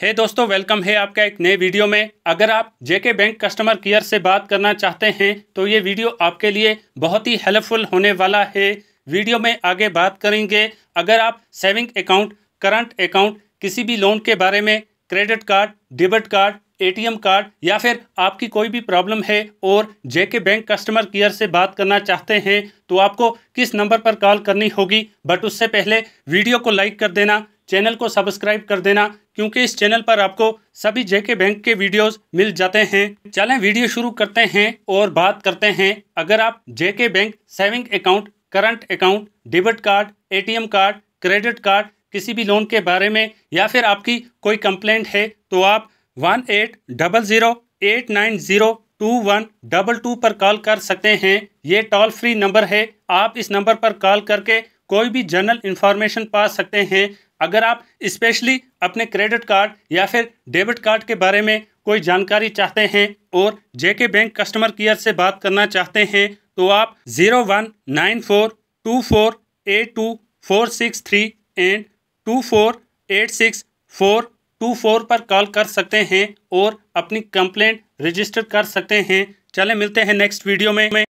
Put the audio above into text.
हे hey दोस्तों welcome है आपका एक नए वीडियो में अगर आप जेके बैंक कस्टमर केयर से बात करना चाहते हैं तो ये वीडियो आपके लिए बहुत ही हेल्पफुल होने वाला है वीडियो में आगे बात करेंगे अगर आप सेविंग अकाउंट करंट अकाउंट किसी भी लोन के बारे में credit card debit card ATM card या फिर आपकी कोई भी प्रॉब्लम है और जेके बैंक कस्टमर केयर से बात करना चाहते हैं तो आपको किस नंबर पर कॉल करनी होगी बट उससे पहले वीडियो को लाइक कर देना चैनल को सब्सक्राइब कर देना क्योंकि इस चैनल पर आपको सभी जेके बैंक के वीडियोस मिल जाते हैं चलें वीडियो शुरू करते हैं और बात करते हैं अगर आप JK bank saving account current account debit card ATM card credit card किसी भी लोन के बारे में या फिर आपकी कोई कंप्लेंट है तो आप one eight double zero eight nine zero two one double two पर कॉल कर सकते हैं ये टोल फ्री नंबर है आप इस नंबर पर कॉल करके कोई भी जनरल इन्फॉर्मेशन पा सकते हैं अगर आप स्पेशली अपने क्रेडिट कार्ड या फिर डेबिट कार्ड के बारे में कोई जानकारी चाहते हैं और जेके बैंक कस्टमर केयर से बात करना चाहते हैं तो आप zero one nine four two four eight two four six three and two four eight six four two four पर कॉल कर सकते हैं और अपनी कंप्लेंट रजिस्टर कर सकते हैं चले मिलते हैं नेक्स्ट वीडियो में